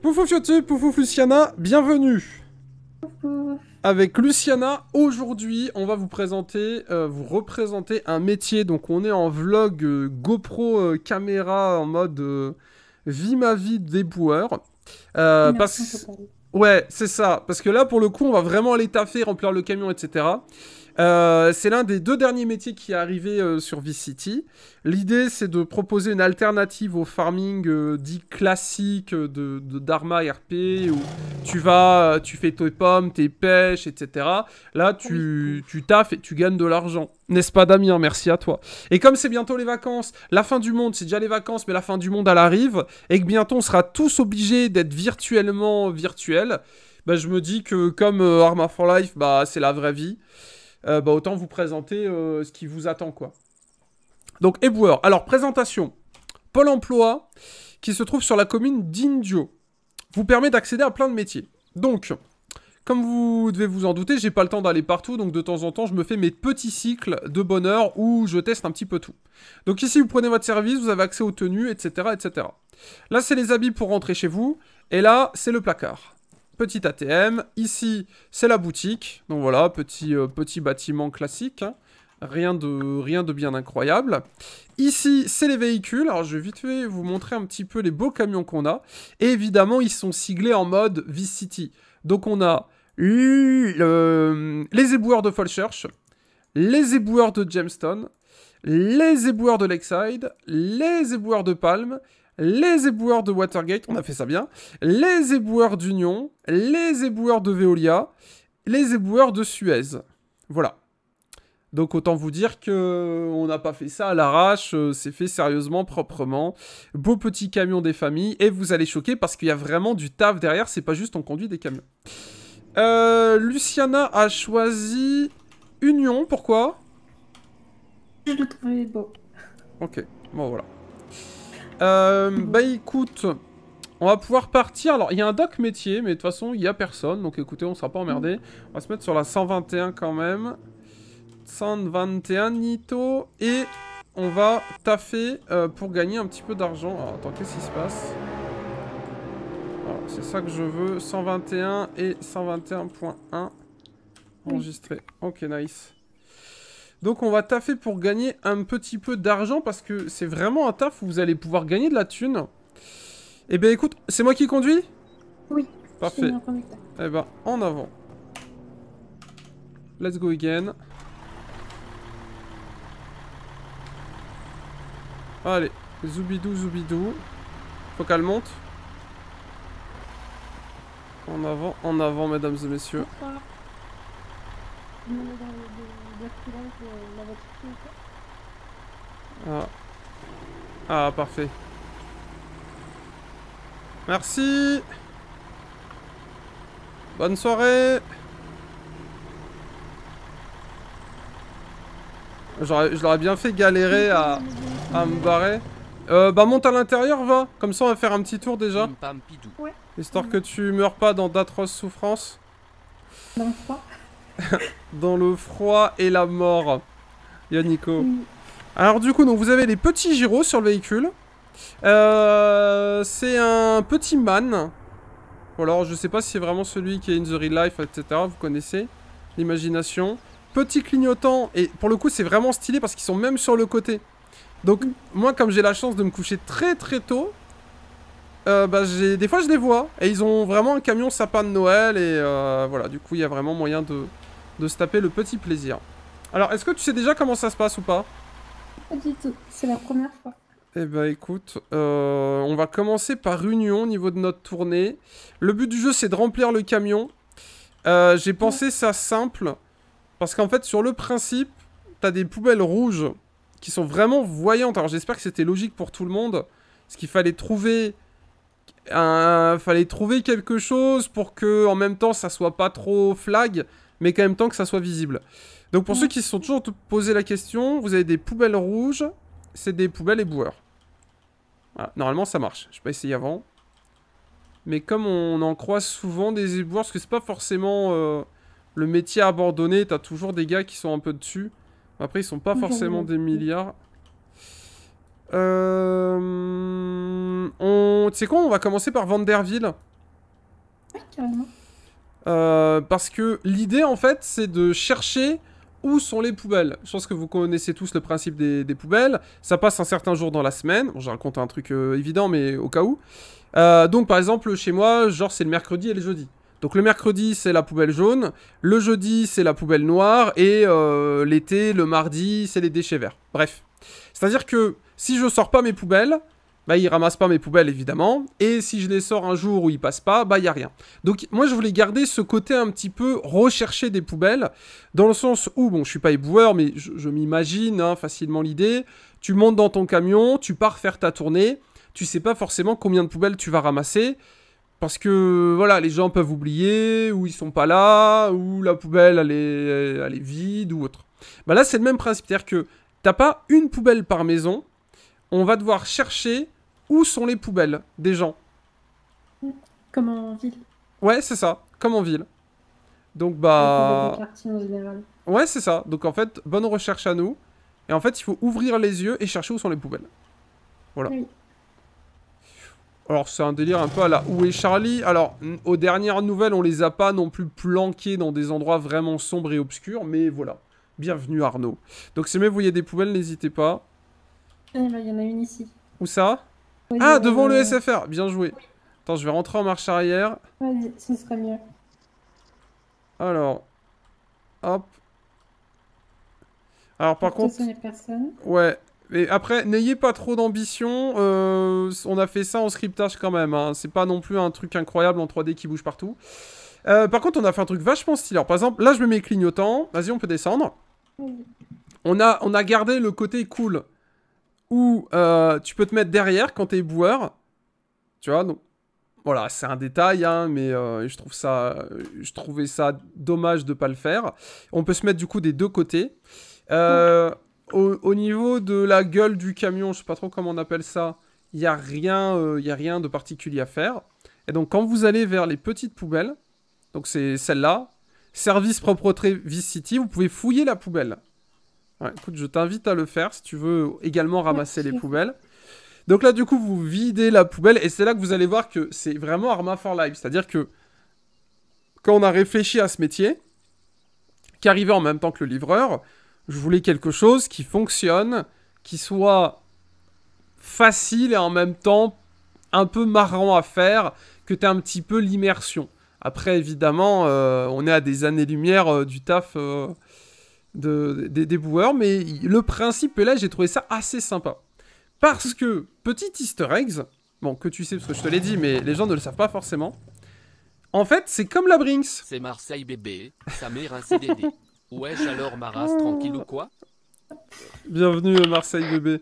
Poufouf YouTube, Poufouf Luciana, bienvenue Avec Luciana, aujourd'hui, on va vous présenter, euh, vous représenter un métier. Donc, on est en vlog euh, GoPro euh, caméra en mode vie ma vie déboueur. Ouais, c'est ça. Parce que là, pour le coup, on va vraiment aller taffer, remplir le camion, etc. Euh, c'est l'un des deux derniers métiers qui est arrivé euh, sur V-City. L'idée, c'est de proposer une alternative au farming euh, dit classique de, Dharma RP, où tu vas, tu fais tes pommes, tes pêches, etc. Là, ah tu, tu taffes et tu gagnes de l'argent. N'est-ce pas, Damien Merci à toi. Et comme c'est bientôt les vacances, la fin du monde, c'est déjà les vacances, mais la fin du monde, elle arrive, et que bientôt, on sera tous obligés d'être virtuellement virtuels, bah, je me dis que comme Arma for Life, bah, c'est la vraie vie. Euh, bah, autant vous présenter euh, ce qui vous attend, quoi. Donc, Ebouer. Alors, présentation. Pôle emploi, qui se trouve sur la commune d'Indio, vous permet d'accéder à plein de métiers. Donc, comme vous devez vous en douter, j'ai pas le temps d'aller partout, donc de temps en temps, je me fais mes petits cycles de bonheur où je teste un petit peu tout. Donc ici, vous prenez votre service, vous avez accès aux tenues, etc., etc. Là, c'est les habits pour rentrer chez vous, et là, c'est le placard petit ATM. Ici, c'est la boutique. Donc voilà, petit, euh, petit bâtiment classique. Hein. Rien, de, rien de bien incroyable. Ici, c'est les véhicules. Alors, je vais vite fait vous montrer un petit peu les beaux camions qu'on a. Et évidemment, ils sont siglés en mode V-City. Donc, on a euh, les éboueurs de Church, les éboueurs de Jamestown, les éboueurs de Lakeside, les éboueurs de Palme, les éboueurs de Watergate, on a fait ça bien, les éboueurs d'Union, les éboueurs de Veolia, les éboueurs de Suez. Voilà. Donc autant vous dire que on n'a pas fait ça à l'arrache, euh, c'est fait sérieusement, proprement. Beau petit camion des familles, et vous allez choquer parce qu'il y a vraiment du taf derrière, c'est pas juste on conduit des camions. Euh, Luciana a choisi Union, pourquoi Je le Ok, bon voilà. Euh, bah écoute, on va pouvoir partir. Alors, il y a un doc métier, mais de toute façon, il n'y a personne. Donc écoutez, on ne sera pas emmerdé. On va se mettre sur la 121 quand même. 121 Nito. Et on va taffer euh, pour gagner un petit peu d'argent. Alors, attends, qu'est-ce qui se passe c'est ça que je veux. 121 et 121.1 enregistré. Ok, nice. Donc on va taffer pour gagner un petit peu d'argent parce que c'est vraiment un taf où vous allez pouvoir gagner de la thune. Eh bien écoute, c'est moi qui conduis Oui. Parfait. Eh ben en avant. Let's go again. Allez, zoubidou zoubidou. Faut qu'elle monte. En avant, en avant mesdames et messieurs. Ah. ah. parfait. Merci Bonne soirée Je l'aurais bien fait galérer à, me barrer. Euh, bah monte à l'intérieur, va. Comme ça, on va faire un petit tour déjà. Histoire que tu meurs pas dans d'atroces souffrances. Dans le froid. dans le froid et la mort. Yannico. Nico. Alors du coup, donc vous avez les petits gyros sur le véhicule. Euh, c'est un petit man. alors, je sais pas si c'est vraiment celui qui est in the real life, etc. Vous connaissez l'imagination. Petit clignotant. Et pour le coup, c'est vraiment stylé parce qu'ils sont même sur le côté. Donc, moi, comme j'ai la chance de me coucher très très tôt, euh, bah, des fois je les vois et ils ont vraiment un camion sapin de Noël et euh, voilà du coup il y a vraiment moyen de, de se taper le petit plaisir. Alors, est-ce que tu sais déjà comment ça se passe ou pas Pas du tout, c'est la première fois. Eh ben écoute, euh, on va commencer par Union au niveau de notre tournée. Le but du jeu c'est de remplir le camion. Euh, j'ai pensé ça simple, parce qu'en fait sur le principe, t'as des poubelles rouges qui sont vraiment voyantes. Alors j'espère que c'était logique pour tout le monde, parce qu'il fallait trouver... fallait trouver quelque chose pour que en même temps ça soit pas trop flag, mais qu'en même temps que ça soit visible. Donc pour mm. ceux qui se sont toujours posé la question, vous avez des poubelles rouges, c'est des poubelles éboueurs. Normalement ça marche, je pas essayé avant. Mais comme on en croise souvent des éboueurs, parce que c'est pas forcément euh, le métier abandonné, t'as toujours des gars qui sont un peu dessus. Après ils sont pas forcément des milliards. Euh, on... Tu sais quoi, on va commencer par Vanderville. Oui, carrément. Euh, parce que l'idée en fait c'est de chercher où sont les poubelles Je pense que vous connaissez tous le principe des, poubelles. Ça passe un certain jour dans la semaine. Bon, je raconte un truc euh, évident, mais au cas où. Euh, donc, par exemple, chez moi, genre, c'est le mercredi et le jeudi. Donc, le mercredi, c'est la poubelle jaune. Le jeudi, c'est la poubelle noire. Et euh, l'été, le mardi, c'est les déchets verts. Bref. C'est-à-dire que si je sors pas mes poubelles, bah ils ramassent pas mes poubelles évidemment, et si je les sors un jour où ils passe pas, bah il y a rien. Donc moi je voulais garder ce côté un petit peu rechercher des poubelles, dans le sens où, bon je suis pas éboueur, mais je, m'imagine hein, facilement l'idée, tu montes dans ton camion, tu pars faire ta tournée, tu sais pas forcément combien de poubelles tu vas ramasser, parce que voilà, les gens peuvent oublier, ou ils sont pas là, ou la poubelle elle est, est vide, ou autre. Bah là c'est le même principe, c'est-à-dire que t'as pas une poubelle par maison, on va devoir chercher où sont les poubelles des gens Comme en ville. Ouais, c'est ça, comme en ville. Donc bah... Ouais, c'est ça. Donc en fait, bonne recherche à nous. Et en fait, il faut ouvrir les yeux et chercher où sont les poubelles. Voilà. Alors c'est un délire un peu à la où est Charlie. Alors aux dernières nouvelles, on les a pas non plus planquées dans des endroits vraiment sombres et obscurs, mais voilà. Bienvenue Arnaud. Donc si jamais vous voyez des poubelles, n'hésitez pas. Eh ben, il y en a une ici. Où ça ah, devant le SFR Bien joué. Attends, je vais rentrer en marche arrière. Vas-y, ce serait mieux. Alors. Hop. Alors, par contre. personne. Ouais. Mais après, n'ayez pas trop d'ambition. Euh, on a fait ça en scriptage quand même. Hein. C'est pas non plus un truc incroyable en 3D qui bouge partout. Euh, par contre, on a fait un truc vachement stylé. par exemple, là, je me mets clignotant. Vas-y, on peut descendre. On a, on a gardé le côté cool. Ou euh, tu peux te mettre derrière quand t'es boueur. Tu vois, donc voilà, c'est un détail, hein, mais euh, je trouve ça, je trouvais ça dommage de pas le faire. On peut se mettre du coup des deux côtés. Euh, au, niveau de la gueule du camion, je sais pas trop comment on appelle ça. Il y a rien, il a rien de particulier à faire. Et donc quand vous allez vers les petites poubelles, donc c'est celle-là, service propre Vice City, vous pouvez fouiller la poubelle écoute, je t'invite à le faire si tu veux également ramasser les poubelles. Donc là, du coup, vous videz la poubelle et c'est là que vous allez voir que c'est vraiment Arma for Life. C'est-à-dire que quand on a réfléchi à ce métier, qu'arrivait en même temps que le livreur, je voulais quelque chose qui fonctionne, qui soit facile et en même temps un peu marrant à faire, que tu un petit peu l'immersion. Après, évidemment, euh, on est à des années-lumière euh, du taf. Euh, des, mais le principe est là, j'ai trouvé ça assez sympa. Parce que, petit easter eggs, bon, que tu sais parce que je te l'ai dit, mais les gens ne le savent pas forcément. En fait, c'est comme la Brinks. C'est Marseille bébé, sa mère un CDD. ouais alors Maras, tranquille ou quoi Bienvenue Marseille bébé.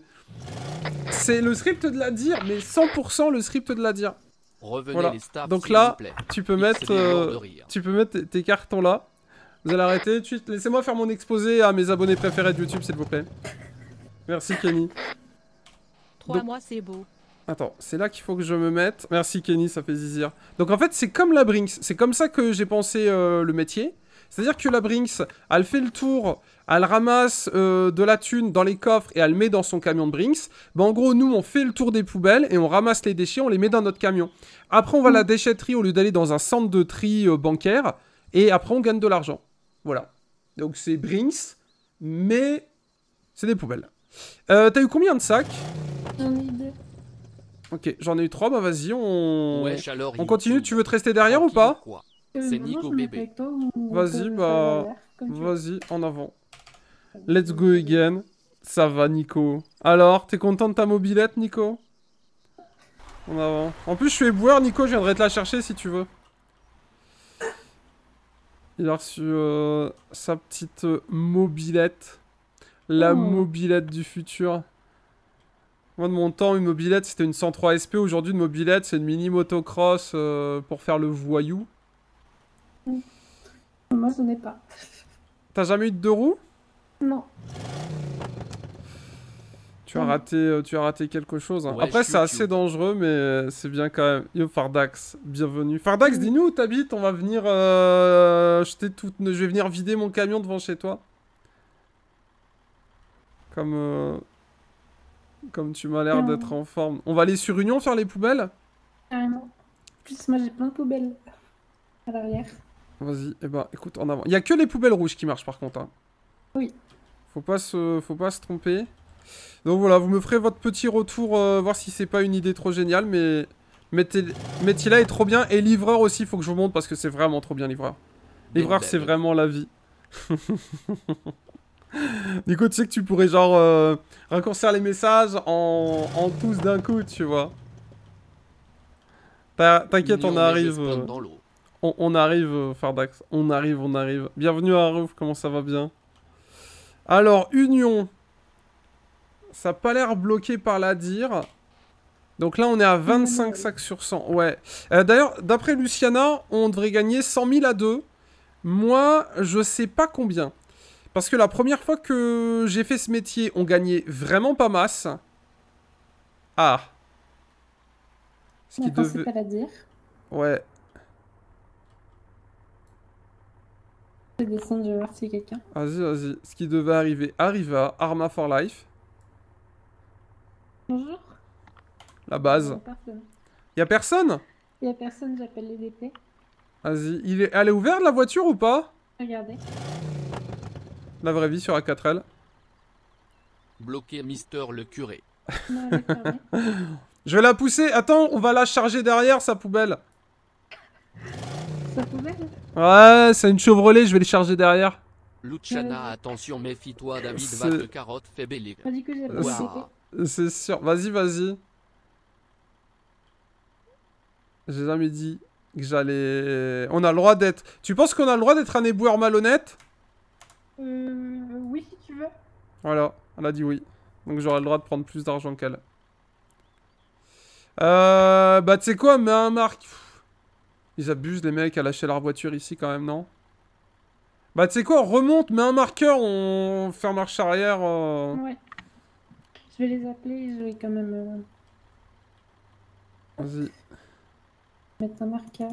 C'est le script de la dire, mais 100% le script de la dire. Revenez Donc là, tu peux, mettre, euh, tu peux mettre tes cartons là. Vous allez arrêter tout de suite. Laissez-moi faire mon exposé à mes abonnés préférés de YouTube, s'il vous plaît. Merci, Kenny. Trois mois, c'est beau. Attends, c'est là qu'il faut que je me mette. Merci, Kenny, ça fait zizir. Donc, en fait, c'est comme la Brinks. C'est comme ça que j'ai pensé euh, le métier. C'est-à-dire que la Brinks, elle fait le tour, elle ramasse euh, de la thune dans les coffres et elle met dans son camion de Brinks. Bah, en gros, nous, on fait le tour des poubelles et on ramasse les déchets, on les met dans notre camion. Après, on va à la mm. déchetterie au lieu d'aller dans un centre de tri euh, bancaire. Et après, on gagne de l'argent. Voilà. Donc c'est Brinks, mais c'est des poubelles. Euh, t'as eu combien de sacs J'en ai deux. Ok, j'en ai eu trois, bah vas-y, on... continue. Tu veux te rester derrière ou pas euh, C'est Nico bébé. Vas-y, bah... Vas-y, en avant. Let's go again. Ça va, Nico. Alors, t'es content de ta mobilette, Nico En avant. En plus, je suis boire, Nico, je viendrai te la chercher si tu veux. Il a reçu euh, sa petite euh, mobilette. La oh. mobilette du futur. Moi, de mon temps, une mobilette, c'était une 103 SP. Aujourd'hui, une mobilette, c'est une mini motocross euh, pour faire le voyou. Moi, ce n'est ai pas. T'as jamais eu de deux roues Non. Tu as, raté, euh, tu as raté quelque chose. Hein. Après, c'est assez dangereux, mais euh, c'est bien quand même. Yo, Fardax, bienvenue. Fardax, mmh. dis-nous où t'habites. On va venir euh, jeter toute... Je vais venir vider mon camion devant chez toi. Comme, euh, Comme tu m'as l'air mmh. d'être en forme. On va aller sur Union faire les poubelles Carrément. plus, moi, j'ai plein de poubelles à l'arrière. Vas-y, eh ben, écoute, en avant. Il y a que les poubelles rouges qui marchent, par contre. Hein. Oui. Faut pas se, faut pas se tromper. Donc voilà, vous me ferez votre petit retour, euh, voir si c'est pas une idée trop géniale, mais... mettez là est trop bien, et Livreur aussi, faut que je vous montre, parce que c'est vraiment trop bien, Livreur. Livreur, c'est vraiment la vie. Du coup tu sais que tu pourrais, genre, euh, raccourcir les messages en, tous d'un coup, tu vois. T'inquiète, on arrive. Euh, on, on, arrive, Fardax. On arrive, on arrive. Bienvenue à roof comment ça va bien Alors, Union. Ça n'a pas l'air bloqué par la dire. Donc là, on est à 25 ah, sacs sur 100. Ouais. Euh, d'ailleurs, d'après Luciana, on devrait gagner 100 000 à 2. Moi, je sais pas combien. Parce que la première fois que j'ai fait ce métier, on gagnait vraiment pas masse. Ah. Ce qui devait... pas la dire. Ouais. Je vais descendre, voir si quelqu'un. Vas-y, vas-y. Ce qui devait arriver arriva. Arma for Life. Bonjour. La base. Y'a personne Y'a personne, j'appelle les DP. Vas-y, il est... elle est ouverte la voiture ou pas Regardez. La vraie vie sur A4L. Bloqué Mister le curé. Je vais la pousser. Attends, on va la charger derrière sa poubelle. Sa poubelle Ouais, c'est une Chevrolet, je vais les charger derrière. Luchana, euh, attention, méfie-toi, David va te carotte, fais c'est sûr. Vas-y, vas-y. J'ai jamais dit que j'allais... On a le droit d'être... Tu penses qu'on a le droit d'être un éboueur malhonnête Euh... Oui, si tu veux. Voilà, elle a dit oui. Donc j'aurai le droit de prendre plus d'argent qu'elle. Euh... Bah, tu sais quoi, mais un marqueur. Ils abusent, les mecs, à lâcher leur voiture ici, quand même, non Bah, tu sais quoi, remonte, mets un marqueur, on fait marche arrière. Euh, ouais. Je vais les appeler, je vais quand même... Euh, Vas-y. Mettre un marqueur.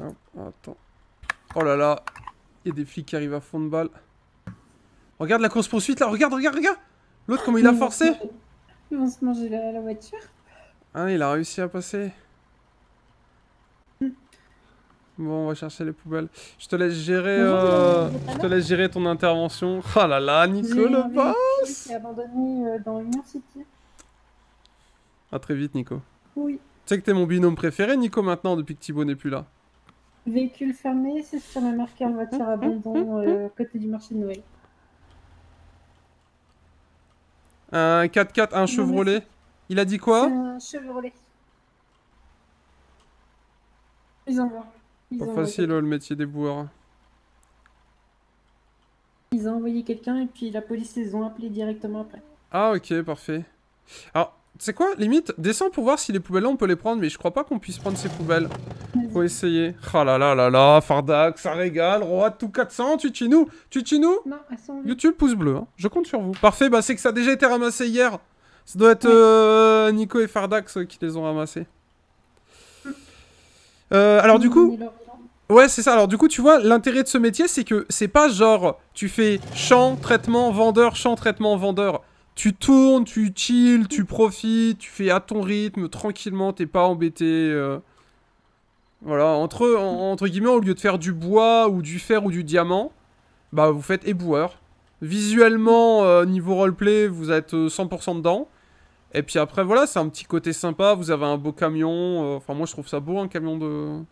Oh, Oh là là, il y a des flics qui arrivent à fond de balle. Regarde la course poursuite là, regarde, regarde, regarde L'autre comment il a forcé Ils vont se manger la voiture. Ah, il a réussi à passer Bon, on va chercher les poubelles. Je te laisse gérer, euh, je te laisse gérer ton intervention. Oh là là, Nico le boss abandonné euh, dans À très vite, Nico. Oui. Tu sais que t'es mon binôme préféré, Nico, maintenant, depuis que Thibaut n'est plus là. Véhicule fermé, c'est ce sur m'a marqué en voiture abandon, euh, côté du marché de Noël. Un 4x4, un Chevrolet il a dit quoi un Chevrolet. Ils envoient. C'est Pas facile le métier des boueurs. Ils ont envoyé quelqu'un et puis la police les ont appelés directement après. Ah ok, parfait. Alors, c'est quoi Limite, descends pour voir si les poubelles là on peut les prendre, mais je crois pas qu'on puisse prendre ces poubelles. Faut essayer. Ah oh là là là là, Fardak, ça régale, Roi tout 400, tu nous, tu nous. YouTube pouce bleu, hein. je compte sur vous. Parfait, bah c'est que ça a déjà été ramassé hier. Ça doit être euh, Nico et Fardax euh, qui les ont ramassés. Euh, alors du coup... Ouais, c'est ça. Alors du coup, tu vois, l'intérêt de ce métier, c'est que c'est pas genre tu fais champ, traitement, vendeur, champ, traitement, vendeur. Tu tournes, tu chill, tu profites, tu fais à ton rythme, tranquillement, t'es pas embêté. Voilà, entre, entre guillemets, au lieu de faire du bois ou du fer ou du diamant, bah vous faites éboueur. Visuellement, niveau roleplay, vous êtes 100% dedans. Et puis après, voilà, c'est un petit côté sympa. Vous avez un beau camion. Euh, enfin, moi, je trouve ça beau, un camion de...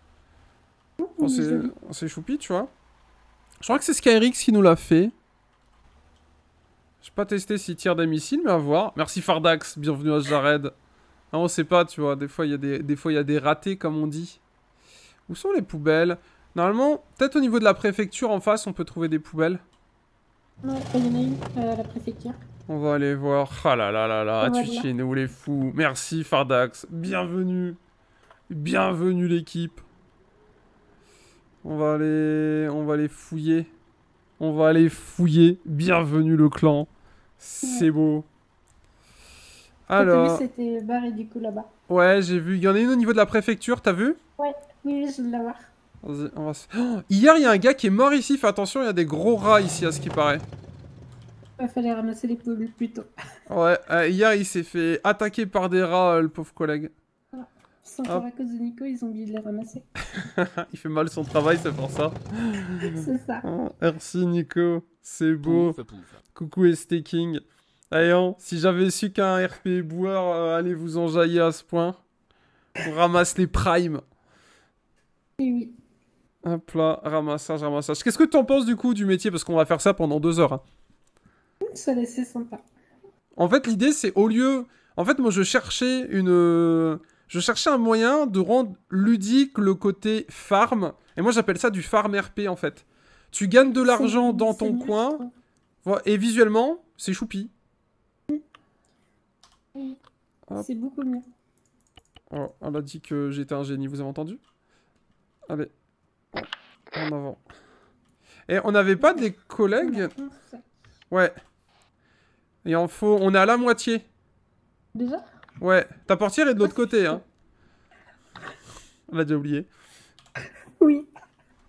On s'est choupi, tu vois. Je crois que c'est Skyrix qui nous l'a fait. Je pas testé s'il tire des missiles, mais à voir. Merci Fardax, bienvenue à Jared. On ah, on sait pas, tu vois. Des fois, il y, a des... y des ratés, comme on dit. Où sont les poubelles Normalement, peut-être au niveau de la préfecture en face, on peut trouver des poubelles. il y en a euh, à la préfecture. On va aller voir. Ah là là là là, Tuchin, où oh les fous. Merci Fardax. Bienvenue. Bienvenue l'équipe. On va aller on va aller fouiller. On va aller fouiller. Bienvenue le clan. C'est beau. Alors. C'était barré du coup là-bas. Ouais, j'ai vu. Il y en a une au niveau de la préfecture, t'as vu Ouais, oui, je la voir. On va... Oh, hier, il y a un gars qui est mort ici. Fais attention, il y a des gros rats ici, à ce qui paraît. Il fallait ramasser les poules plus tôt. Ouais, euh, hier il s'est fait attaquer par des rats, euh, le pauvre collègue. Sans à cause de Nico, ils ont oublié de les ramasser. il fait mal son travail, c'est pour ça. c'est ça. Oh, merci Nico, c'est beau. Coucou Estaking. King. si j'avais su qu'un RP Boire euh, allait vous enjailler à ce point, on ramasse les primes. Oui, oui. Hop là, ramassage, ramassage. Qu'est-ce que t'en penses du coup du métier Parce qu'on va faire ça pendant deux heures. Hein ça sympa. En fait, l'idée, c'est au lieu. En fait, moi, je cherchais une. Je cherchais un moyen de rendre ludique le côté farm. Et moi, j'appelle ça du farm RP, en fait. Tu gagnes de l'argent dans ton coin. Et visuellement, c'est choupi. C'est beaucoup mieux. Oh, elle a dit que j'étais un génie, vous avez entendu Allez. En avant. Et on n'avait pas des collègues Ouais. Il en faut... On est à la moitié. Déjà Ouais. Ta portière est de l'autre bah, côté, hein. On l'a déjà oublié. Oui.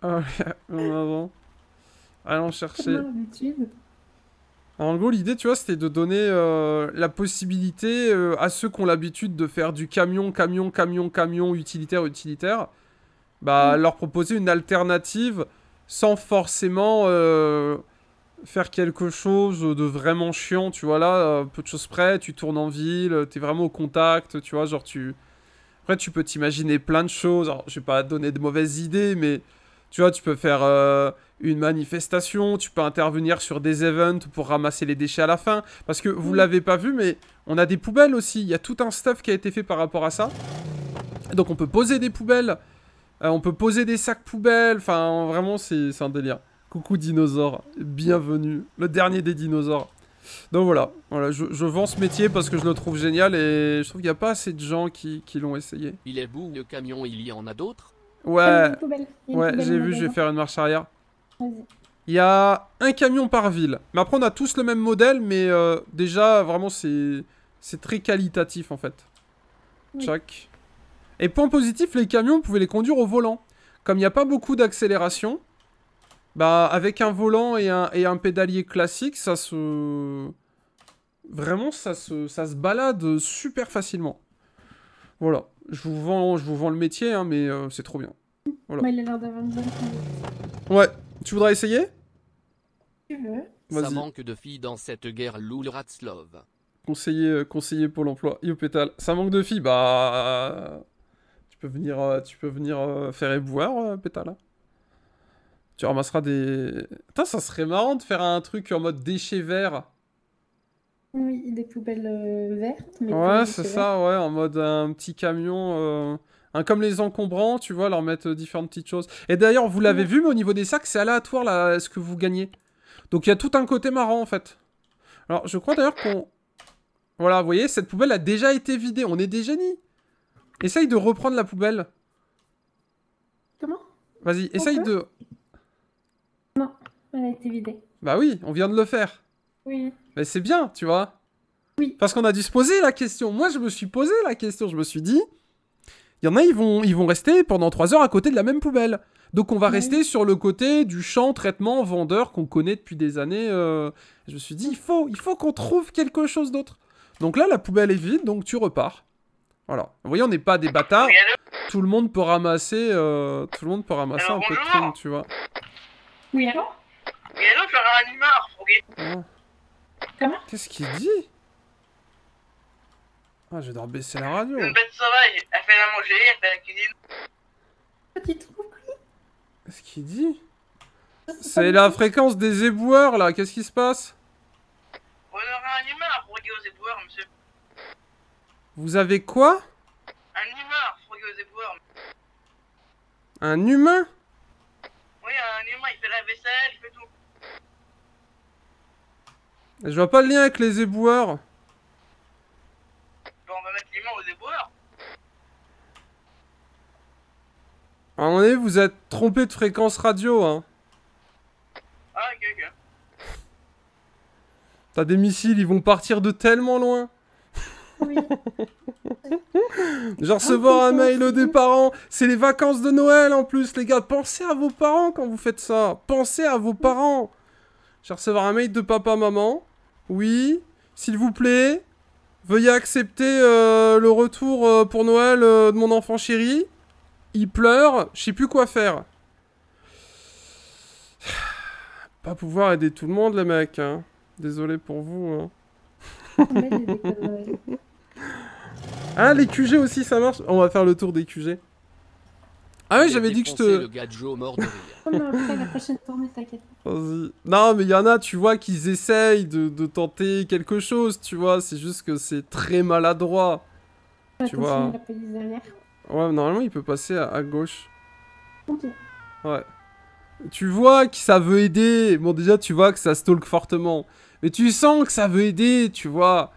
Ah Allons chercher. En gros, l'idée, tu vois, c'était de donner euh, la possibilité euh, à ceux qui ont l'habitude de faire du camion, camion, camion, camion, utilitaire, utilitaire, bah, leur proposer une alternative sans forcément... Euh, faire quelque chose de vraiment chiant, tu vois, là, euh, peu de choses près, tu tournes en ville, t'es vraiment au contact, tu vois, genre tu... Après, tu peux t'imaginer plein de choses, alors je vais pas donner de mauvaises idées, mais tu vois, tu peux faire euh, une manifestation, tu peux intervenir sur des events pour ramasser les déchets à la fin, parce que vous mm. l'avez pas vu, mais on a des poubelles aussi, il y a tout un stuff qui a été fait par rapport à ça. Donc on peut poser des poubelles, euh, on peut poser des sacs poubelles, enfin vraiment c'est un délire. Coucou dinosaure, bienvenue, le dernier des dinosaures. Donc voilà, voilà je, vends ce métier parce que je le trouve génial et je trouve qu'il n'y a pas assez de gens qui, qui l'ont essayé. Il est beau, le camion, il y en a d'autres Ouais, ah ouais j'ai vu, je vais faire une marche arrière. Il y a un camion par ville. Mais après, on a tous le même modèle, mais euh, déjà, vraiment, c'est très qualitatif, en fait. Et point positif, les camions, vous pouvez les conduire au volant. Comme il n'y a pas beaucoup d'accélération, bah, avec un volant et un, et un pédalier classique, ça se... Vraiment, ça se, ça se balade super facilement. Voilà. Je vous vends, je vous vends le métier, hein, mais euh, c'est trop bien. Ouais, il a l'air d'avoir Ouais. Tu voudrais essayer Tu veux. Ça manque de filles dans cette guerre Loul love Conseiller, euh, conseiller Pôle emploi, pétale. Ça manque de filles, bah... Euh, tu peux venir, tu peux venir faire éboire Pétal hein. Tu ramasseras des. Putain, ça serait marrant de faire un truc en mode déchets verts. Oui, des poubelles euh, vertes. Mais ouais, c'est ça, ouais, en mode un petit camion. Euh... comme les encombrants, tu vois, leur mettre euh, différentes petites choses. Et d'ailleurs, vous l'avez vu, mais au niveau des sacs, c'est aléatoire là, ce que vous gagnez. Donc il y a tout un côté marrant en fait. Alors je crois d'ailleurs qu'on. Voilà, vous voyez, cette poubelle a déjà été vidée. On est des génies. Essaye de reprendre la poubelle. Comment Vas-y, essaye de. Bah oui, on vient de le faire. Oui. Mais c'est bien, tu vois. Oui. Parce qu'on a dû se poser la question. Moi, je me suis posé la question. Je me suis dit, il y en a, ils vont, ils vont rester pendant trois heures à côté de la même poubelle. Donc, on va rester sur le côté du champ, traitement, vendeur qu'on connaît depuis des années. Euh. je me suis dit, il faut, il faut qu'on trouve quelque chose d'autre. Donc là, la poubelle est vide, donc tu repars. Voilà. Vous voyez, on n'est pas des bâtards. tout le monde peut ramasser, euh, tout le monde peut ramasser un peu de tu vois. Oui, alors mais alors, un hein Comment Qu'est-ce qu'il dit Ah, je vais devoir baisser la radio. Une bête sauvage, elle fait la manger, elle fait la cuisine. Petit trou Qu'est-ce qu'il dit C'est la fréquence des éboueurs, là. Qu'est-ce qui se passe On aura un humeur aux éboueurs, monsieur. Vous avez quoi Un humeur frogué aux éboueurs. Un humain Oui, un humain, il fait la vaisselle, il fait tout. Je vois pas le lien avec les éboueurs. on va mettre les aux éboueurs. À moment vous êtes trompé de fréquence radio, hein. Ah, ok, ok. T'as des missiles, ils vont partir de tellement loin. Oui. recevoir un mail des parents, c'est les vacances de Noël en plus, les gars. Pensez à vos parents quand vous faites ça. Pensez à vos parents. Je recevoir un mail de papa, maman. Oui S'il vous plaît Veuillez accepter euh, le retour euh, pour Noël euh, de mon enfant chéri. Il pleure, je sais plus quoi faire. Pas pouvoir aider tout le monde, les mecs. Hein. Désolé pour vous. ah, les QG aussi, ça marche On va faire le tour des QG. Ah oui, j'avais dit que je te. Le non, Non, mais il y en a, tu vois, qu'ils essayent de, tenter quelque chose, tu vois. C'est juste que c'est très maladroit. tu vois. Hein. Ouais, normalement, il peut passer à, gauche. Ouais. Tu vois que ça veut aider. Bon, déjà, tu vois que ça stalk fortement. Mais tu sens que ça veut aider, tu vois.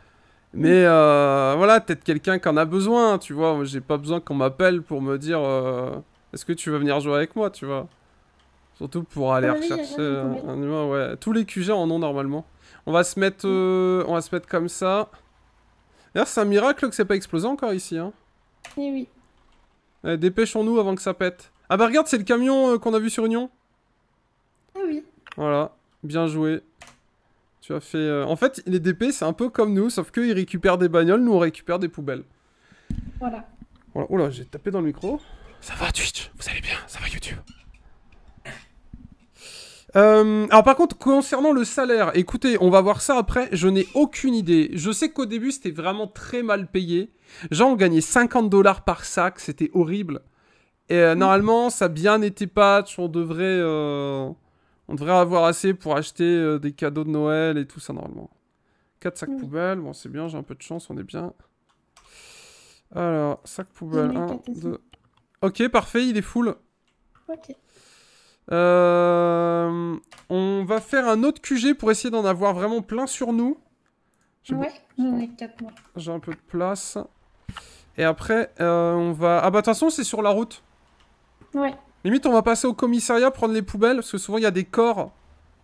Mais euh, voilà, peut-être quelqu'un qui en a besoin, tu vois. J'ai pas besoin qu'on m'appelle pour me dire... Euh, est-ce que tu veux venir jouer avec moi, tu vois Surtout pour aller rechercher un, ouais. Tous les QG en ont normalement. On va se mettre, mm. euh, on va se mettre comme ça. D'ailleurs, c'est un miracle que c'est pas explosé encore ici, hein. Eh oui. Eh, dépêchons-nous avant que ça pète. Ah bah regarde, c'est le camion euh, qu'on a vu sur Union. Ah oui. Voilà, bien joué. Tu as fait... Euh, en fait, les DP, c'est un peu comme nous, sauf qu'ils récupèrent des bagnoles, nous on récupère des poubelles. Voilà. Voilà, oula, j'ai tapé dans le micro. Ça va Twitch Vous allez bien Ça va YouTube euh, alors par contre, concernant le salaire, écoutez, on va voir ça après, je n'ai aucune idée. Je sais qu'au début, c'était vraiment très mal payé. Genre, on gagnait 50 dollars par sac, c'était horrible. Et euh, normalement, ça bien n'était pas... on devrait, euh, on devrait avoir assez pour acheter des cadeaux de Noël et tout ça, normalement. 4 sacs poubelles, bon c'est bien, j'ai un peu de chance, on est bien. Alors, sac poubelle, 1, 2, Ok, parfait, il est full. Ok. Euh, on va faire un autre QG pour essayer d'en avoir vraiment plein sur nous. Ouais, j'en ai moi. J'ai un peu de place. Et après, euh, on va... Ah bah de toute façon, c'est sur la route. Ouais. Limite, on va passer au commissariat, prendre les poubelles, parce que souvent, il y a des corps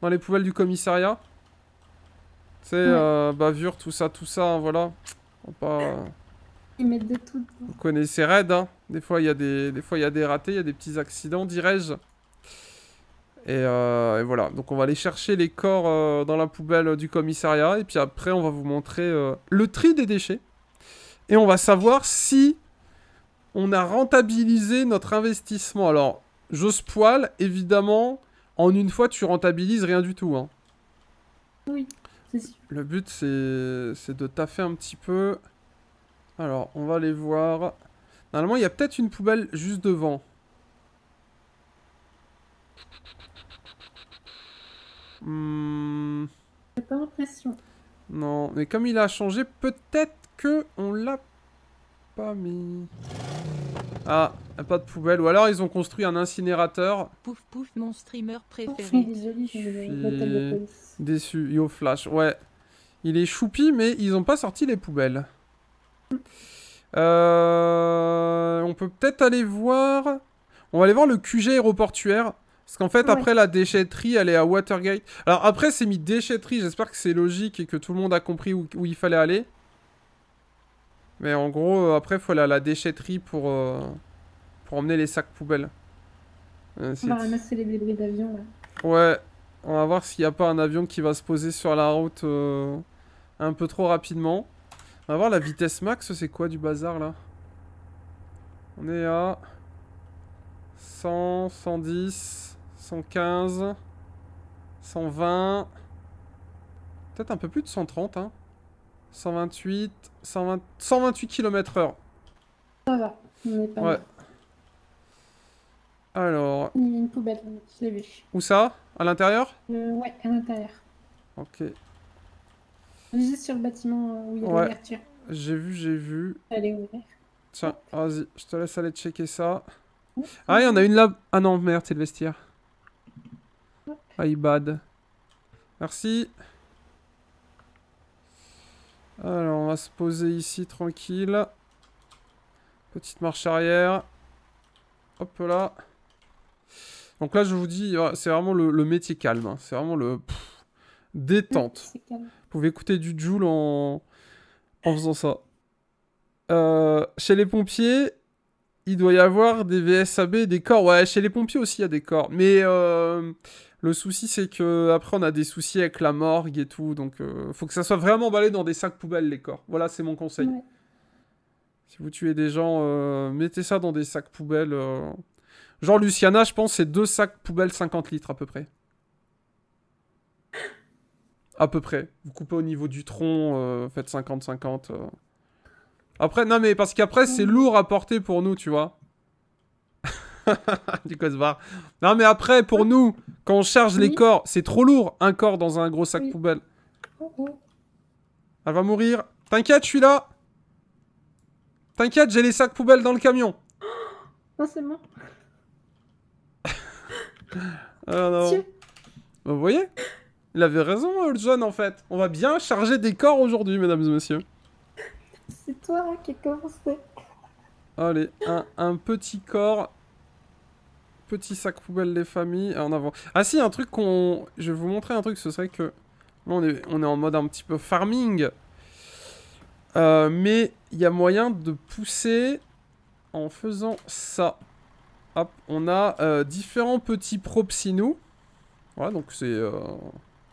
dans les poubelles du commissariat. C'est euh, bavure, tout ça, tout ça, hein, voilà. On va pas... Ils mettent de tout. Vous connaissez Red, hein Des fois, il y, a des... Des fois, y a des ratés, il y a des petits accidents, dirais-je. Et, euh, voilà, donc on va aller chercher les corps euh, dans la poubelle euh, du commissariat, et puis après on va vous montrer le tri des déchets. Et on va savoir si on a rentabilisé notre investissement. Alors, j'ose poil, évidemment, en une fois tu rentabilises rien du tout. Hein. Oui, c'est sûr. Le but c'est de taffer un petit peu. Alors, on va aller voir. Normalement, il y a peut-être une poubelle juste devant. Hmm. J'ai pas l'impression. Non, mais comme il a changé, peut-être que on l'a pas mis. Ah, pas de poubelle. Ou alors ils ont construit un incinérateur. Pouf pouf, mon streamer préféré. Désolé, je suis déçu. Yo Flash, ouais. Il est choupi, mais ils ont pas sorti les poubelles. Euh, on peut peut-être aller voir... On va aller voir le QG aéroportuaire. Parce qu'en fait, après, la déchetterie, elle est à Watergate. Alors après, c'est mis déchetterie. J'espère que c'est logique et que tout le monde a compris où, il fallait aller. Mais en gros, après, il faut aller à la déchetterie pour, euh, pour emmener les sacs poubelles. on va ramasser les débris d'avion. Ouais. ouais. On va voir s'il n'y a pas un avion qui va se poser sur la route euh, un peu trop rapidement. On va voir la vitesse max, c'est quoi du bazar là On est à 100, 110, 115, 120, peut-être un peu plus de 130 hein. 128, 120, 128 km h Ça va, on est pas Ouais. Alors... Il y a une poubelle, je l'ai Où ça À l'intérieur euh, Ouais, à l'intérieur. Ok sur le bâtiment euh, J'ai vu, j'ai vu. Elle est ouverte. Tiens, vas-y, je te laisse aller checker ça. Ah, il y en a une là. Ah non, merde, c'est le vestiaire. Aïe ah, bad. Merci. Alors, on va se poser ici tranquille. Petite marche arrière. Hop là. Donc là, je vous dis, c'est vraiment le, métier calme. Hein. C'est vraiment le... détente pouvez écouter du Joule en, en faisant ça. Euh, chez les pompiers, il doit y avoir des VSAB, des corps. Ouais, chez les pompiers aussi, il y a des corps. Mais euh, le souci, c'est que après, on a des soucis avec la morgue et tout. Donc, euh, faut que ça soit vraiment emballé dans des sacs poubelles, les corps. Voilà, c'est mon conseil. Si vous tuez des gens, mettez ça dans des sacs poubelles. Genre, Luciana, je pense, c'est deux sacs poubelles 50 litres à peu près. À peu près. Vous coupez au niveau du tronc, euh, faites 50-50. Euh. Après, non mais parce qu'après c'est mmh. lourd à porter pour nous, tu vois. du casse-barre. Non mais après, pour nous, quand on charge les corps, c'est trop lourd, un corps dans un gros sac poubelle. Oh, oh. Elle va mourir. T'inquiète, je suis là. T'inquiète, j'ai les sacs poubelles dans le camion. Non, c'est moi. Ah, non. Vous voyez il avait raison, le jeune, en fait. On va bien charger des corps aujourd'hui, mesdames et messieurs. C'est toi hein, qui as commencé. Allez, un, petit corps. Petit sac poubelle des familles en avant. Ah si, un truc qu'on... Je vais vous montrer un truc, ce serait que... Là, on est, on est en mode un petit peu farming. Euh, mais il y a moyen de pousser en faisant ça. Hop, on a euh, différents petits propsinous. Voilà, donc c'est... Euh,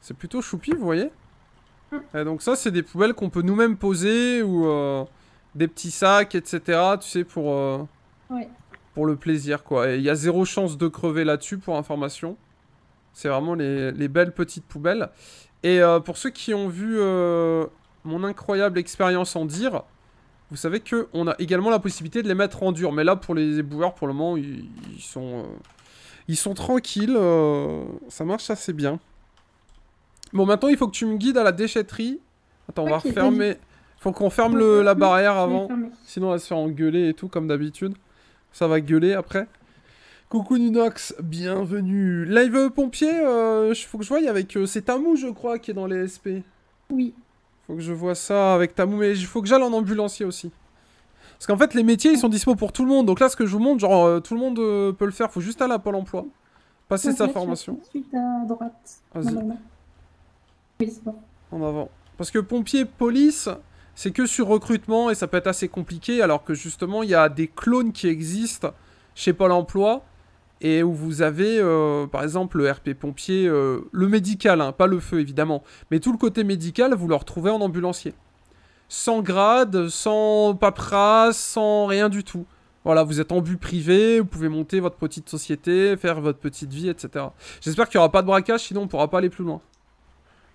c'est plutôt choupi, vous voyez et donc ça, c'est des poubelles qu'on peut nous-mêmes poser ou euh, des petits sacs, etc. Tu sais, pour, euh, pour le plaisir, quoi. Et il y a zéro chance de crever là-dessus, pour information. C'est vraiment les, belles petites poubelles. Et euh, pour ceux qui ont vu mon incroyable expérience en dire, vous savez que on a également la possibilité de les mettre en dur. Mais là, pour les éboueurs, pour le moment, sont, ils sont tranquilles. ça marche assez bien. Bon, maintenant, il faut que tu me guides à la déchetterie. Attends, on va refermer. Il Faut qu'on ferme la barrière avant. Sinon, elle va se faire engueuler et tout, comme d'habitude. Ça va gueuler après. Coucou Nunox, bienvenue. Live pompier, Il euh, faut que je voie avec. Euh, c'est Tamou, je crois, qui est dans les SP. Oui. Faut que je vois ça avec Tamou, mais il faut que j'aille en ambulancier aussi. Parce qu'en fait, les métiers, ils sont dispo pour tout le monde. Donc là, ce que je vous montre, genre, euh, tout le monde peut le faire. Faut juste aller à Pôle emploi, passer sa formation. Je à droite. En avant. Parce que pompier, police, c'est que sur recrutement et ça peut être assez compliqué, alors que justement, il y a des clones qui existent chez Pôle emploi et où vous avez, euh, par exemple, le RP pompier, euh, le médical, hein, pas le feu évidemment, mais tout le côté médical, vous le retrouvez en ambulancier. Sans grade, sans paperasse, sans rien du tout. Voilà, vous êtes en but privé, vous pouvez monter votre petite société, faire votre petite vie, etc. J'espère qu'il n'y aura pas de braquage, sinon on ne pourra pas aller plus loin.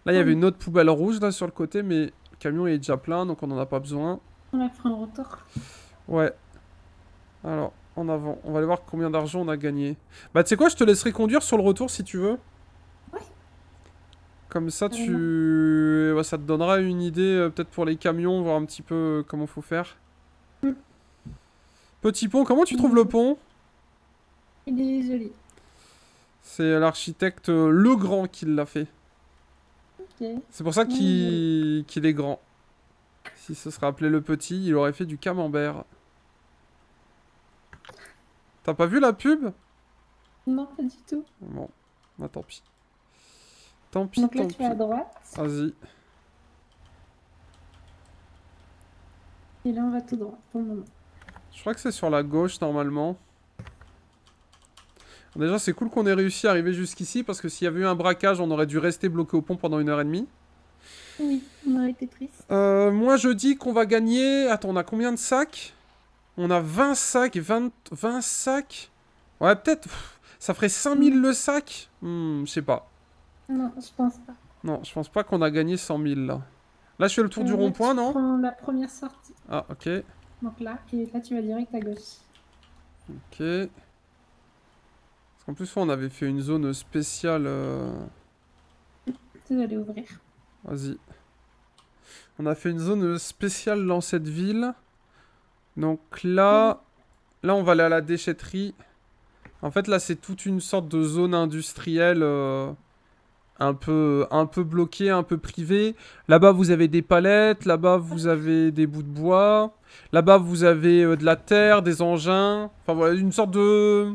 Là, il y avait hum. une autre poubelle rouge là sur le côté, mais le camion est déjà plein, donc on en a pas besoin. On va faire un retour. Ouais. Alors, en avant. On va aller voir combien d'argent on a gagné. Bah, tu sais quoi, je te laisserai conduire sur le retour si tu veux. Ouais. Comme ça, tu... ça te donnera une idée, euh, peut-être pour les camions, voir un petit peu euh, comment faut faire. Hum. Petit pont, comment tu trouves le pont Il est isolé. C'est l'architecte euh, Le Grand qui l'a fait. C'est pour ça qu'il est grand. Si ce serait appelé le petit, il aurait fait du camembert. T'as pas vu la pub Non, pas du tout. Bon, bah tant pis. Tant pis, Donc tant tu pis. à droite. Vas-y. Et là, on va tout droit pour le moment. Je crois que c'est sur la gauche, normalement. Déjà, c'est cool qu'on ait réussi à arriver jusqu'ici, parce que s'il y avait eu un braquage, on aurait dû rester bloqué au pont pendant une heure et demie. Oui, on aurait été triste. Euh, moi, je dis qu'on va gagner... Attends, on a combien de sacs On a 20 sacs, 20, sacs Ouais, peut-être... Ça ferait 5000 le sac hmm, Je sais pas. Non, je pense pas. Non, je pense pas qu'on a gagné 100 000, là. Là, je fais le tour euh, du rond-point, non la première sortie. Ah, ok. Donc là, là, tu vas direct à gauche. Ok. En plus, on avait fait une zone spéciale. Euh, ouvrir. Vas-y. On a fait une zone spéciale dans cette ville. Donc là, là on va aller à la déchetterie. En fait, là, c'est toute une sorte de zone industrielle euh, un, peu, un peu bloquée, un peu privée. Là-bas, vous avez des palettes. Là-bas, vous avez des bouts de bois. Là-bas, vous avez euh, de la terre, des engins. Enfin, voilà, une sorte de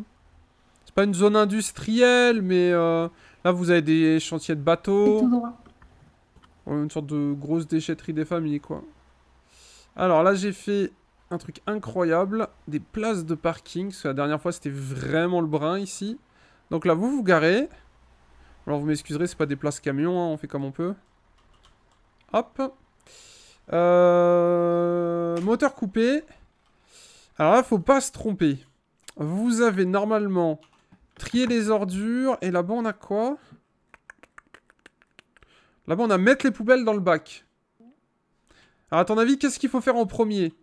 pas une zone industrielle, mais euh, là vous avez des chantiers de bateaux. Oh, une sorte de grosse déchetterie des familles, quoi. Alors là, j'ai fait un truc incroyable. Des places de parking, parce que la dernière fois, c'était vraiment le brin ici. Donc là, vous vous garez. Alors vous m'excuserez, c'est pas des places camions, hein, on fait comme on peut. Hop. Euh... Moteur coupé. Alors là, faut pas se tromper. Vous avez normalement Trier les ordures. Et là-bas, on a quoi Là-bas, on a mettre les poubelles dans le bac. Alors, à ton avis, qu'est-ce qu'il faut faire en premier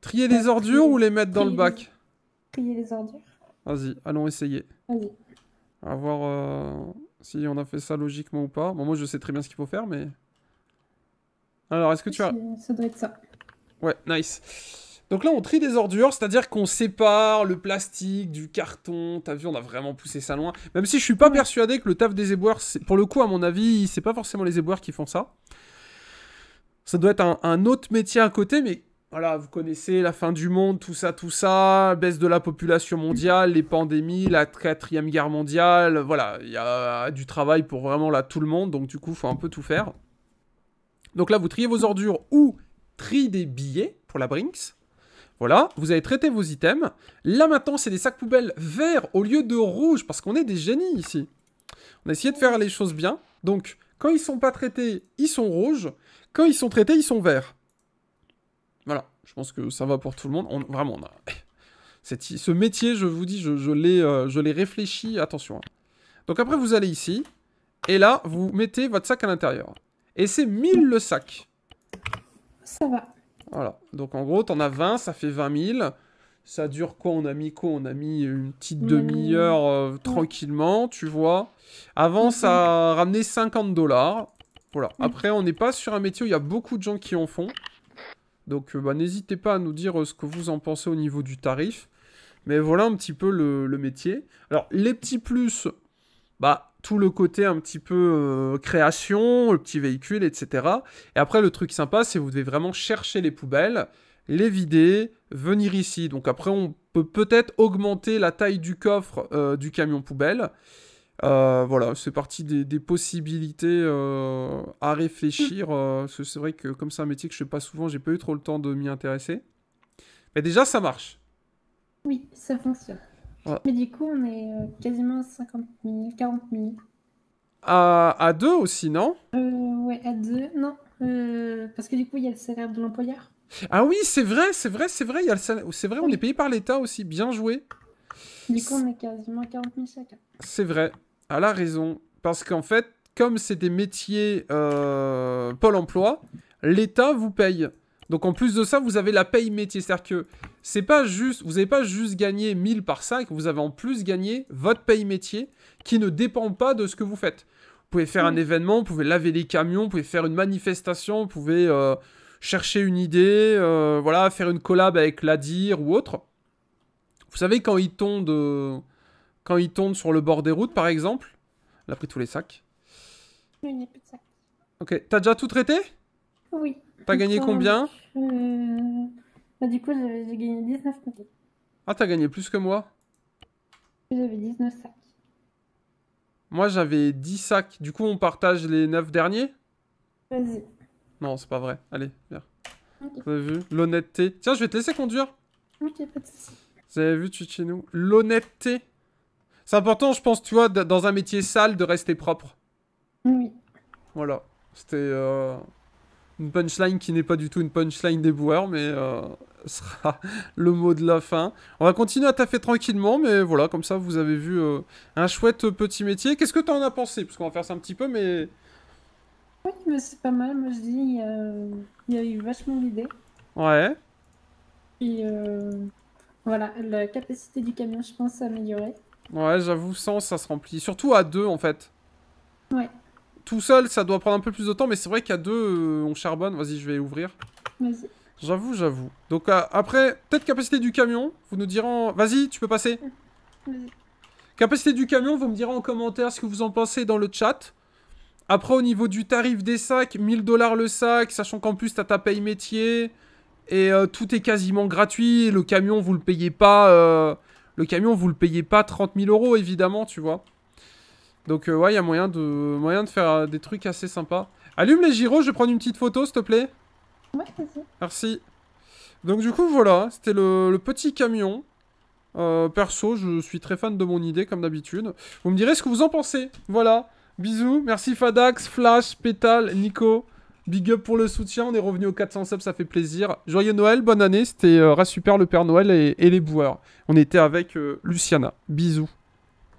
Trier les bah, ordures ou les mettre dans le bac Trier les ordures. Vas-y, allons essayer. Vas-y. À voir euh, si on a fait ça logiquement ou pas. Bon, moi, je sais très bien ce qu'il faut faire, mais... Alors, est-ce que tu as... Ça doit être ça. Ouais, nice. Donc là, on trie des ordures, c'est-à-dire qu'on sépare le plastique du carton. T'as vu, on a vraiment poussé ça loin. Même si je suis pas persuadé que le taf des éboueurs, pour le coup, à mon avis, c'est pas forcément les éboueurs qui font ça. Ça doit être un, autre métier à côté, mais voilà, vous connaissez la fin du monde, tout ça, tout ça, baisse de la population mondiale, les pandémies, la quatrième guerre mondiale, voilà, il y a du travail pour vraiment là tout le monde, donc du coup, faut un peu tout faire. Donc là, vous triez vos ordures ou triez des billets pour la Brinks. Voilà, vous avez traité vos items. Là maintenant, c'est des sacs poubelles verts au lieu de rouges, parce qu'on est des génies ici. On a essayé de faire les choses bien. Donc, quand ils sont pas traités, ils sont rouges. Quand ils sont traités, ils sont verts. Voilà, je pense que ça va pour tout le monde. On, vraiment, on ce métier, je vous dis, je, je l'ai euh, réfléchi, attention. Hein. Donc après, vous allez ici, et là, vous mettez votre sac à l'intérieur. Et c'est 1000 le sac. Ça va. Voilà. Donc en gros, t'en as 20, ça fait 20 000. Ça dure quoi On a mis quoi On a mis une petite demi-heure euh, tranquillement, tu vois. Avant, ça a ramené 50 dollars. Voilà. Après, on n'est pas sur un métier où il y a beaucoup de gens qui en font. Donc euh, bah, n'hésitez pas à nous dire euh, ce que vous en pensez au niveau du tarif. Mais voilà un petit peu le métier. Alors, les petits plus, bah, tout le côté un petit peu euh, création, le petit véhicule, etc. Et après, le truc sympa, c'est que vous devez vraiment chercher les poubelles, les vider, venir ici. Donc après, on peut peut-être augmenter la taille du coffre euh, du camion poubelle. Euh, voilà, c'est partie des, possibilités à réfléchir. c'est vrai que comme c'est un métier que je fais pas souvent, j'ai pas eu trop le temps de m'y intéresser. Mais déjà, ça marche. Oui, ça fonctionne. Mais du coup, on est euh, quasiment à 50 000, 40 000. À, à deux aussi, non euh, Ouais, à deux, non. Euh, parce que du coup, il y a le salaire de l'employeur. Ah oui, c'est vrai, c'est vrai, c'est vrai. C'est vrai, on est payé par l'État aussi. Bien joué. Du coup, on est quasiment à 40 000 chacun. C'est vrai. À la raison. Parce qu'en fait, comme c'est des métiers euh, Pôle emploi, l'État vous paye. Donc en plus de ça, vous avez la paye métier. C'est-à-dire que c'est pas juste, vous n'avez pas juste gagné 1000 par sac, vous avez en plus gagné votre paye métier qui ne dépend pas de ce que vous faites. Vous pouvez faire un mm. événement, vous pouvez laver les camions, vous pouvez faire une manifestation, vous pouvez euh, chercher une idée, euh, voilà, faire une collab avec l'ADIR ou autre. Vous savez quand ils tombent euh, quand ils sur le bord des routes par exemple, là a pris tous les sacs. il n'y a plus de sacs. Ok, t'as déjà tout traité Oui. T'as gagné combien euh, euh, bah, Du coup, j'ai gagné 19 sacs. Ah, t'as gagné plus que moi J'avais 19 sacs. Moi, j'avais 10 sacs. Du coup, on partage les 9 derniers Vas-y. Non, c'est pas vrai. Allez, viens. Okay. Vous vu L'honnêteté. Tiens, je vais te laisser conduire. Ok, pas de soucis. Vous avez vu, nous. L'honnêteté. C'est important, je pense, tu vois, dans un métier sale, de rester propre. Oui. Voilà. C'était... Euh, une punchline qui n'est pas du tout une punchline des boueurs, mais euh, sera le mot de la fin. On va continuer à taffer tranquillement, mais voilà, comme ça vous avez vu euh, un chouette euh, petit métier. Qu'est-ce que tu en as pensé Parce qu'on va faire ça un petit peu, mais. Oui, mais c'est pas mal, moi je dis, il y a eu vachement d'idées. Ouais. Et euh, voilà, la capacité du camion, je pense, s'est améliorée. Ouais, j'avoue, sans ça se remplit. Surtout à deux, en fait. Ouais. Tout seul, ça doit prendre un peu plus de temps, mais c'est vrai qu'à deux, euh, on charbonne. Vas-y, je vais ouvrir. Vas-y. J'avoue, j'avoue. Donc euh, après, peut-être capacité du camion, vous nous direz en... Vas-y, tu peux passer. Capacité du camion, vous me direz en commentaire ce que vous en pensez dans le chat. Après, au niveau du tarif des sacs, 1000 dollars le sac, sachant qu'en plus, t'as ta paye métier. Et euh, tout est quasiment gratuit. le camion, vous le payez pas... Le camion, vous le payez pas 30 000 euros, évidemment, tu vois. Donc euh, ouais, il y a moyen de, moyen de faire euh, des trucs assez sympas. Allume les gyros, je vais prendre une petite photo, s'il te plaît. Merci. Donc du coup, voilà, c'était le, petit camion. Euh, perso, je suis très fan de mon idée, comme d'habitude. Vous me direz ce que vous en pensez. Voilà. Bisous. Merci Fadax, Flash, Pétal, Nico. Big up pour le soutien. On est revenu aux 400 subs, ça fait plaisir. Joyeux Noël, bonne année. C'était euh, super le Père Noël et, et, les boueurs. On était avec Luciana. Bisous.